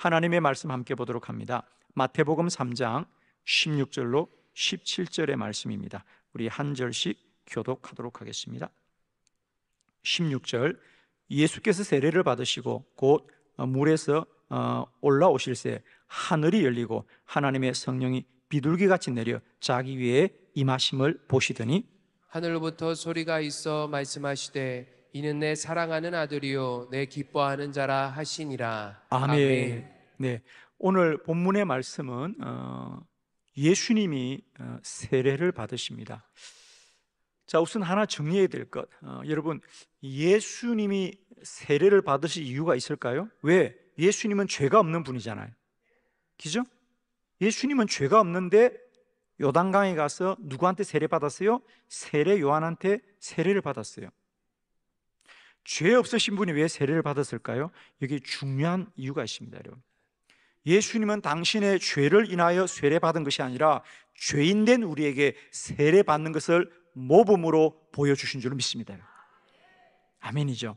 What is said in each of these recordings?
하나님의 말씀 함께 보도록 합니다. 마태복음 3장 16절로 17절의 말씀입니다. 우리 한 절씩 교독하도록 하겠습니다. 16절 예수께서 세례를 받으시고 곧 어, 물에서 어, 올라오실새 하늘이 열리고 하나님의 성령이 비둘기 같이 내려 자기 위에 임하심을 보시더니 하늘로부터 소리가 있어 말씀하시되 이는 내 사랑하는 아들이요 내 기뻐하는 자라 하시니라. 아멘. 아멘. 네. 오늘 본문의 말씀은 어, 예수님이 어, 세례를 받으십니다. 자, 우선 하나 정리해야 될 것. 어, 여러분, 예수님이 세례를 받으실 이유가 있을까요? 왜? 예수님은 죄가 없는 분이잖아요. 그죠? 예수님은 죄가 없는데 요단강에 가서 누구한테 세례 받았어요? 세례 요한한테 세례를 받았어요. 죄 없으신 분이 왜 세례를 받았을까요? 여기 중요한 이유가 있습니다, 여러분. 예수님은 당신의 죄를 인하여 세례받은 것이 아니라 죄인된 우리에게 세례받는 것을 모범으로 보여주신 줄 믿습니다. 아멘이죠.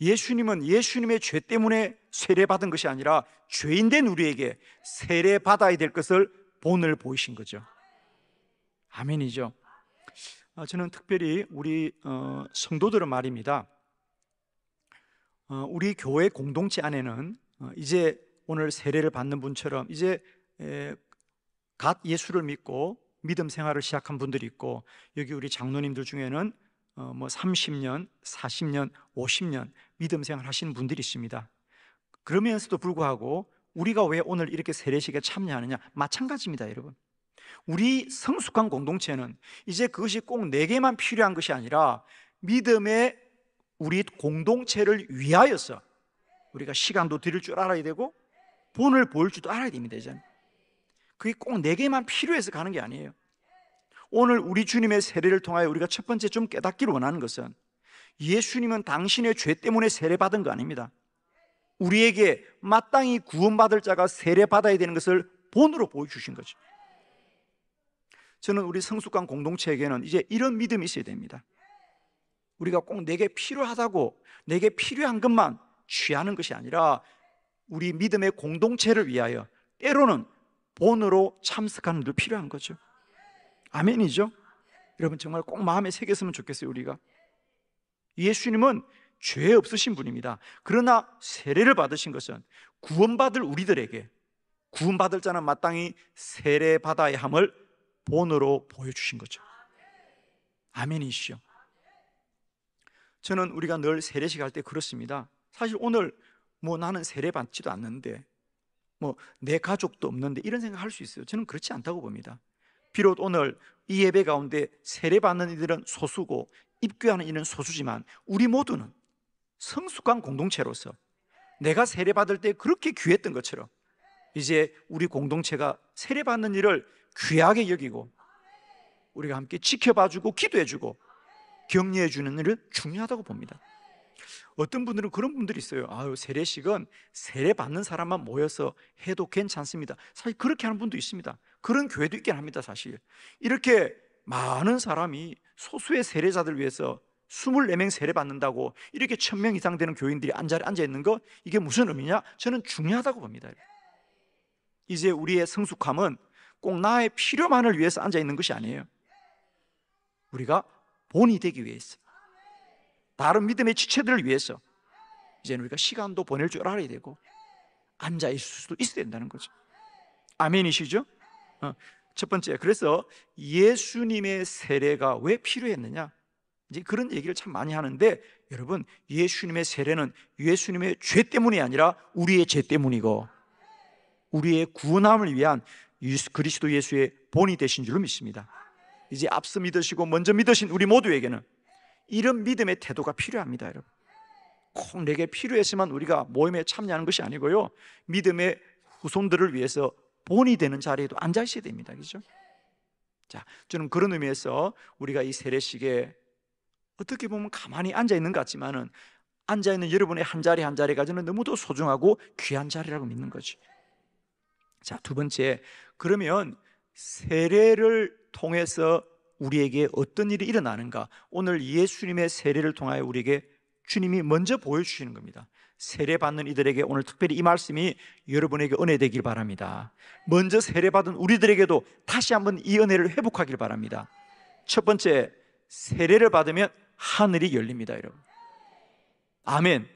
예수님은 예수님의 죄 때문에 세례받은 것이 아니라 죄인된 우리에게 세례받아야 될 것을 본을 보이신 거죠. 아멘이죠. 아, 저는 특별히 우리 어, 성도들의 말입니다. 어, 우리 교회 공동체 안에는 어, 이제 오늘 세례를 받는 분처럼 이제 갓 예수를 믿고 믿음 생활을 시작한 분들이 있고 여기 우리 장로님들 중에는 뭐 30년, 40년, 50년 믿음 생활 하시는 분들이 있습니다. 그러면서도 불구하고 우리가 왜 오늘 이렇게 세례식에 참여하느냐 마찬가지입니다, 여러분. 우리 성숙한 공동체는 이제 그것이 꼭 내게만 네 필요한 것이 아니라 믿음의 우리 공동체를 위하여서 우리가 시간도 드릴 줄 알아야 되고 본을 보일 줄도 알아야 됩니다. 이제 그게 꼭 내게만 네 필요해서 가는 게 아니에요. 오늘 우리 주님의 세례를 통하여 우리가 첫 번째 좀 깨닫기를 원하는 것은 예수님은 당신의 죄 때문에 세례받은 거 아닙니다. 우리에게 마땅히 구원받을 자가 세례받아야 되는 것을 본으로 보여주신 거죠. 저는 우리 성숙한 공동체에게는 이제 이런 믿음이 있어야 됩니다. 우리가 꼭 내게 필요하다고 내게 필요한 것만 취하는 것이 아니라 우리 믿음의 공동체를 위하여 때로는 본으로 참석하는 늘 필요한 거죠. 아멘이죠. 여러분 정말 꼭 마음에 새겼으면 좋겠어요 우리가. 예수님은 죄 없으신 분입니다. 그러나 세례를 받으신 것은 구원받을 우리들에게 구원받을 자는 마땅히 세례받아야 함을 본으로 보여주신 거죠. 아멘이시죠. 저는 우리가 늘 세례식 할 때 그렇습니다. 사실 오늘 뭐 나는 세례 받지도 않는데 뭐 내 가족도 없는데 이런 생각할 수 있어요. 저는 그렇지 않다고 봅니다. 비록 오늘 이 예배 가운데 세례 받는 이들은 소수고 입교하는 이는 소수지만 우리 모두는 성숙한 공동체로서 내가 세례 받을 때 그렇게 귀했던 것처럼 이제 우리 공동체가 세례 받는 일을 귀하게 여기고 우리가 함께 지켜봐주고 기도해주고 격려해주는 일은 중요하다고 봅니다. 어떤 분들은 그런 분들이 있어요. 아유, 세례식은 세례 받는 사람만 모여서 해도 괜찮습니다. 사실 그렇게 하는 분도 있습니다. 그런 교회도 있긴 합니다, 사실. 이렇게 많은 사람이 소수의 세례자들 위해서 24명 세례 받는다고 이렇게 1000명 이상 되는 교인들이 앉아 있는 거 이게 무슨 의미냐? 저는 중요하다고 봅니다. 이제 우리의 성숙함은 꼭 나의 필요만을 위해서 앉아 있는 것이 아니에요. 우리가 본이 되기 위해서, 다른 믿음의 지체들을 위해서, 이제는 우리가 시간도 보낼 줄 알아야 되고, 앉아 있을 수도 있어야 된다는 거죠. 아멘이시죠? 어. 첫 번째, 그래서 예수님의 세례가 왜 필요했느냐? 이제 그런 얘기를 참 많이 하는데 여러분 예수님의 세례는 예수님의 죄 때문이 아니라 우리의 죄 때문이고 우리의 구원함을 위한 그리스도 예수의 본이 되신 줄로 믿습니다. 이제 앞서 믿으시고 먼저 믿으신 우리 모두에게는 이런 믿음의 태도가 필요합니다, 여러분. 꼭 내게 필요해서만 우리가 모임에 참여하는 것이 아니고요. 믿음의 후손들을 위해서 본이 되는 자리에도 앉아 있어야 됩니다. 그죠? 자, 저는 그런 의미에서 우리가 이 세례식에 어떻게 보면 가만히 앉아 있는 것 같지만은 앉아 있는 여러분의 한 자리 한 자리가 저는 너무도 소중하고 귀한 자리라고 믿는 거지. 자, 두 번째 그러면 세례를 통해서 우리에게 어떤 일이 일어나는가? 오늘 예수님의 세례를 통하여 우리에게 주님이 먼저 보여주시는 겁니다. 세례 받는 이들에게 오늘 특별히 이 말씀이 여러분에게 은혜 되길 바랍니다. 먼저 세례 받은 우리들에게도 다시 한번 이 은혜를 회복하길 바랍니다. 첫 번째, 세례를 받으면 하늘이 열립니다, 여러분. 아멘.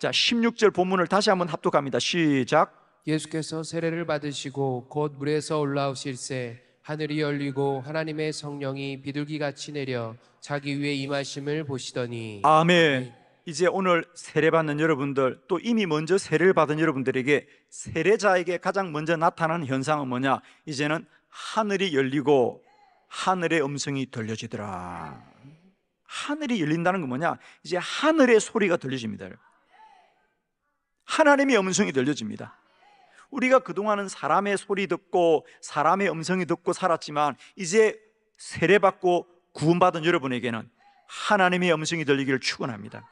자, 16절 본문을 다시 한번 합독합니다. 시작. 예수께서 세례를 받으시고 곧 물에서 올라오실세 하늘이 열리고 하나님의 성령이 비둘기같이 내려 자기 위에 임하심을 보시더니 아멘. 이제 오늘 세례받는 여러분들 또 이미 먼저 세례를 받은 여러분들에게 세례자에게 가장 먼저 나타나는 현상은 뭐냐? 이제는 하늘이 열리고 하늘의 음성이 들려지더라. 하늘이 열린다는 건 뭐냐? 이제 하늘의 소리가 들려집니다. 하나님의 음성이 들려집니다. 우리가 그동안은 사람의 소리 듣고 사람의 음성이 듣고 살았지만 이제 세례받고 구원받은 여러분에게는 하나님의 음성이 들리기를 축원합니다.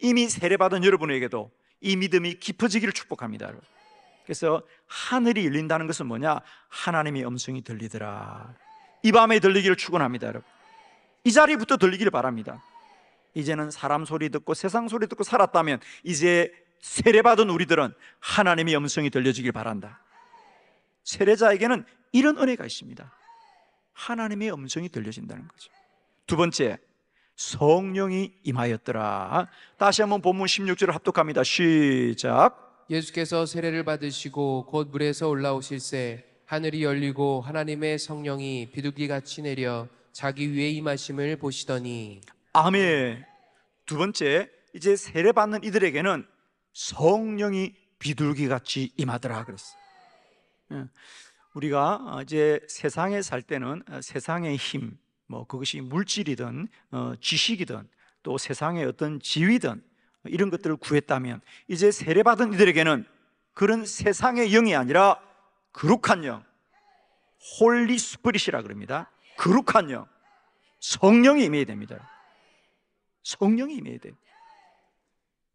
이미 세례받은 여러분에게도 이 믿음이 깊어지기를 축복합니다. 그래서 하늘이 열린다는 것은 뭐냐? 하나님의 음성이 들리더라. 이 밤에 들리기를 축원합니다, 이 자리부터 들리기를 바랍니다. 이제는 사람 소리 듣고 세상 소리 듣고 살았다면 이제 세례받은 우리들은 하나님의 음성이 들려지길 바란다. 세례자에게는 이런 은혜가 있습니다. 하나님의 음성이 들려진다는 거죠. 두 번째, 성령이 임하였더라. 다시 한번 본문 16절을 합독합니다. 시작. 예수께서 세례를 받으시고 곧 물에서 올라오실새 하늘이 열리고 하나님의 성령이 비둘기 같이 내려 자기 위에 임하심을 보시더니 아멘. 두 번째, 이제 세례받는 이들에게는 성령이 비둘기같이 임하더라 그랬어요. 예. 우리가 이제 세상에 살 때는 어, 세상의 힘, 뭐 그것이 물질이든 어, 지식이든 또 세상의 어떤 지위든 어, 이런 것들을 구했다면 이제 세례받은 이들에게는 그런 세상의 영이 아니라 거룩한 영, 홀리 스프릿이라 그럽니다. 거룩한 영, 성령이 임해야 됩니다. 성령이 임해야 돼요.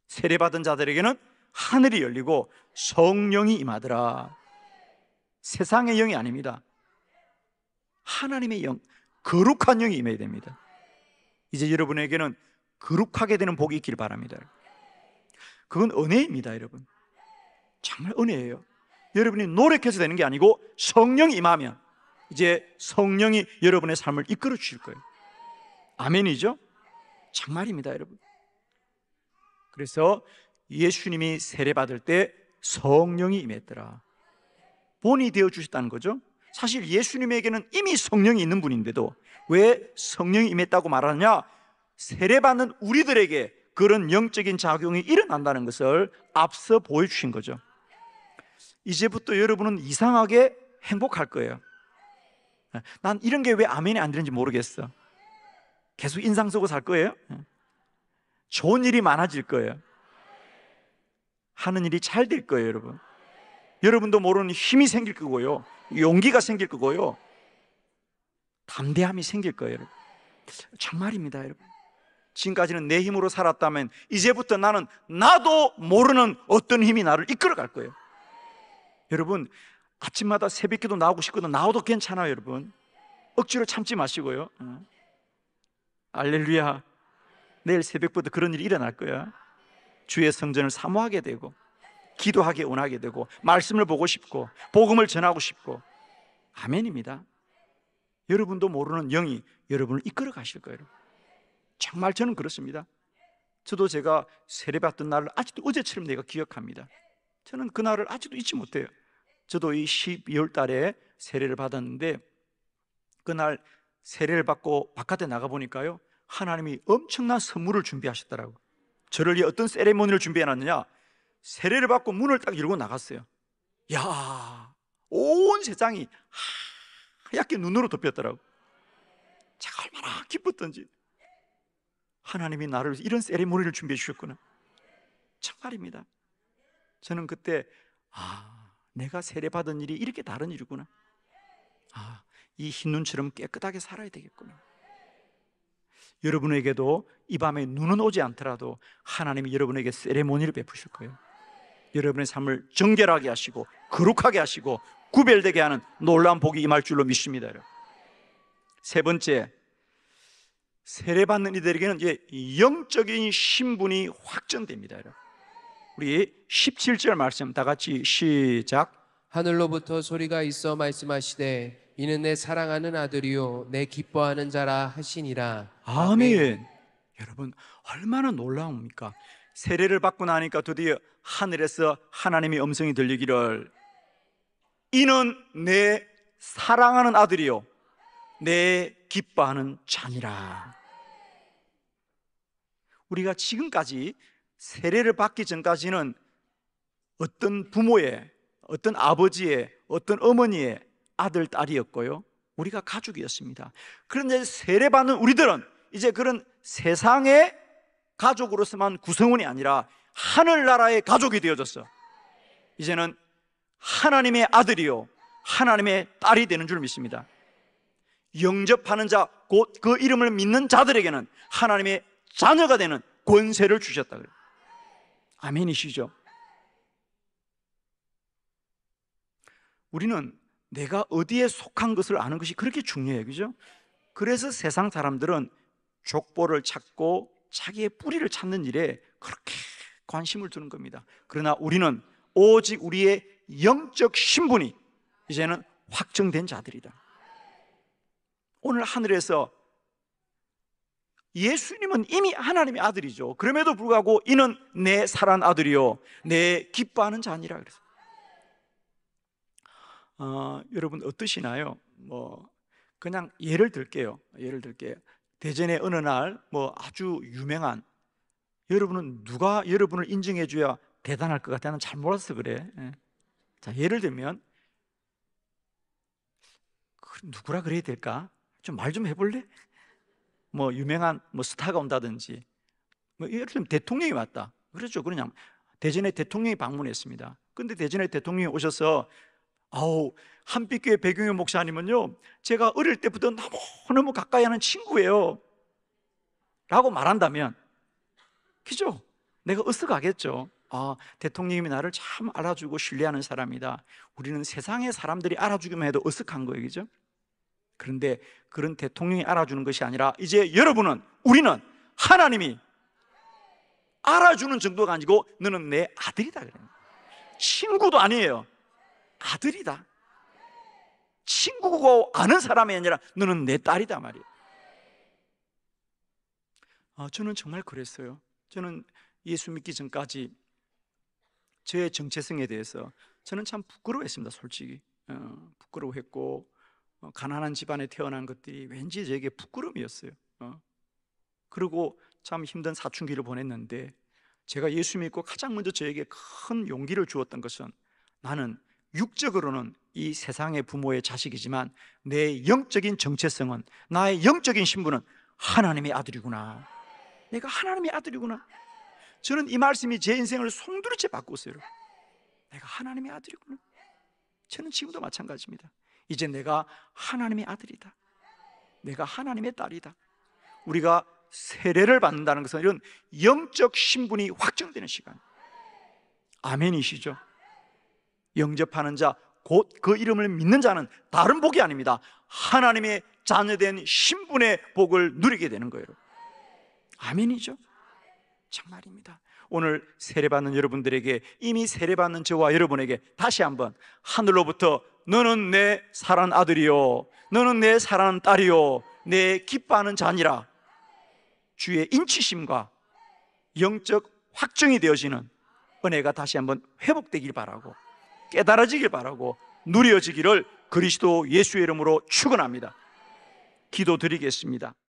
세례받은 자들에게는 하늘이 열리고 성령이 임하더라. 세상의 영이 아닙니다. 하나님의 영, 거룩한 영이 임해야 됩니다. 이제 여러분에게는 거룩하게 되는 복이 있길 바랍니다. 그건 은혜입니다, 여러분. 정말 은혜예요. 여러분이 노력해서 되는 게 아니고 성령이 임하면 이제 성령이 여러분의 삶을 이끌어 주실 거예요. 아멘이죠? 정말입니다, 여러분. 그래서 예수님이 세례받을 때 성령이 임했더라. 본이 되어 주셨다는 거죠. 사실 예수님에게는 이미 성령이 있는 분인데도 왜 성령이 임했다고 말하느냐? 세례받는 우리들에게 그런 영적인 작용이 일어난다는 것을 앞서 보여주신 거죠. 이제부터 여러분은 이상하게 행복할 거예요. 난 이런 게 왜 아멘이 안 되는지 모르겠어. 계속 인상 쓰고 살 거예요. 좋은 일이 많아질 거예요. 하는 일이 잘 될 거예요, 여러분. 여러분도 모르는 힘이 생길 거고요. 용기가 생길 거고요. 담대함이 생길 거예요, 여러분. 정말입니다, 여러분. 지금까지는 내 힘으로 살았다면 이제부터 나는 나도 모르는 어떤 힘이 나를 이끌어 갈 거예요. 여러분, 아침마다 새벽기도 나오고 싶거든 나와도 괜찮아요, 여러분. 억지로 참지 마시고요. 알렐루야. 내일 새벽부터 그런 일이 일어날 거야. 주의 성전을 사모하게 되고 기도하게 원하게 되고 말씀을 보고 싶고 복음을 전하고 싶고 아멘입니다. 여러분도 모르는 영이 여러분을 이끌어 가실 거예요. 정말 저는 그렇습니다. 저도 제가 세례받던 날을 아직도 어제처럼 내가 기억합니다. 저는 그날을 아직도 잊지 못해요. 저도 이 12월 달에 세례를 받았는데 그날 세례를 받고 바깥에 나가 보니까요. 하나님이 엄청난 선물을 준비하셨더라고. 저를 위해 어떤 세레모니를 준비해 놨느냐? 세례를 받고 문을 딱 열고 나갔어요. 야, 온 세상이 하얗게 눈으로 덮였더라고. 제가 얼마나 기뻤던지. 하나님이 나를 이런 세레모니를 준비해 주셨구나. 정말입니다. 저는 그때 아, 내가 세례 받은 일이 이렇게 다른 일이구나. 아, 이 흰 눈처럼 깨끗하게 살아야 되겠구나. 여러분에게도 이 밤에 눈은 오지 않더라도 하나님이 여러분에게 세레모니를 베푸실 거예요. 여러분의 삶을 정결하게 하시고 거룩하게 하시고 구별되게 하는 놀라운 복이 임할 줄로 믿습니다. 세 번째, 세례받는 이들에게는 이제 영적인 신분이 확정됩니다. 우리 17절 말씀 다 같이 시작. 하늘로부터 소리가 있어 말씀하시되 이는 내 사랑하는 아들이요 내 기뻐하는 자라 하시니라. 아멘. 아멘. 여러분 얼마나 놀라웁니까? 세례를 받고 나니까 드디어 하늘에서 하나님의 음성이 들리기를 이는 내 사랑하는 아들이요 내 기뻐하는 자니라. 우리가 지금까지 세례를 받기 전까지는 어떤 부모의, 어떤 아버지의, 어떤 어머니의 아들, 딸이었고요. 우리가 가족이었습니다. 그런데 세례받는 우리들은 이제 그런 세상의 가족으로서만 구성원이 아니라 하늘나라의 가족이 되어졌어. 이제는 하나님의 아들이요. 하나님의 딸이 되는 줄 믿습니다. 영접하는 자, 곧 그 이름을 믿는 자들에게는 하나님의 자녀가 되는 권세를 주셨다 아멘이시죠? 우리는 내가 어디에 속한 것을 아는 것이 그렇게 중요해요. 그죠? 그래서 세상 사람들은 족보를 찾고 자기의 뿌리를 찾는 일에 그렇게 관심을 두는 겁니다. 그러나 우리는 오직 우리의 영적 신분이 이제는 확정된 자들이다. 오늘 하늘에서 예수님은 이미 하나님의 아들이죠. 그럼에도 불구하고 이는 내 사랑 아들이요. 내 기뻐하는 자니라 그래서 어, 여러분 어떠시나요? 뭐 그냥 예를 들게요. 예를 들게 대전의 어느 날 뭐 아주 유명한 여러분은 누가 여러분을 인정해줘야 대단할 것 같아? 는잘 몰라서 그래. 예. 자 예를 들면 그 누구라 그래야 될까? 좀 말좀 좀 해볼래? 뭐 유명한 뭐 스타가 온다든지 뭐 예를 들면 대통령이 왔다. 그렇죠. 그러 대전에 대통령이 방문했습니다. 근데 대전에 대통령이 오셔서 아우 한빛교회 배경의 목사님은요 제가 어릴 때부터 너무너무 가까이 하는 친구예요 라고 말한다면 그죠? 내가 으쓱하겠죠 아, 대통령님이 나를 참 알아주고 신뢰하는 사람이다 우리는 세상의 사람들이 알아주기만 해도 으쓱한 거예요 그죠? 그런데 그런 대통령이 알아주는 것이 아니라 이제 여러분은 우리는 하나님이 알아주는 정도가 아니고 너는 내 아들이다 그래요 친구도 아니에요 아들이다. 친구고 아는 사람이 아니라 너는 내 딸이다 말이에 아, 저는 정말 그랬어요. 저는 예수 믿기 전까지 저의 정체성에 대해서 저는 참 부끄러워했습니다. 솔직히 어, 부끄러워했고 어, 가난한 집안에 태어난 것들이 왠지 저에게 부끄러움이었어요. 어. 그리고 참 힘든 사춘기를 보냈는데 제가 예수 믿고 가장 먼저 저에게 큰 용기를 주었던 것은 나는 육적으로는 이 세상의 부모의 자식이지만 내 영적인 정체성은 나의 영적인 신분은 하나님의 아들이구나. 내가 하나님의 아들이구나. 저는 이 말씀이 제 인생을 송두리째 바꿨어요. 내가 하나님의 아들이구나. 저는 지금도 마찬가지입니다. 이제 내가 하나님의 아들이다. 내가 하나님의 딸이다. 우리가 세례를 받는다는 것은 이런 영적 신분이 확정되는 시간. 아멘이시죠? 영접하는 자, 곧 그 이름을 믿는 자는 다른 복이 아닙니다. 하나님의 자녀된 신분의 복을 누리게 되는 거예요. 아멘이죠? 정말입니다. 오늘 세례받는 여러분들에게 이미 세례받는 저와 여러분에게 다시 한번 하늘로부터 너는 내사랑 아들이요. 너는 내사랑 딸이요. 내 기뻐하는 자니라. 주의 인치심과 영적 확증이 되어지는 은혜가 다시 한번 회복되길 바라고 깨달아지길 바라고 누려지기를 그리스도 예수의 이름으로 축원합니다. 기도드리겠습니다.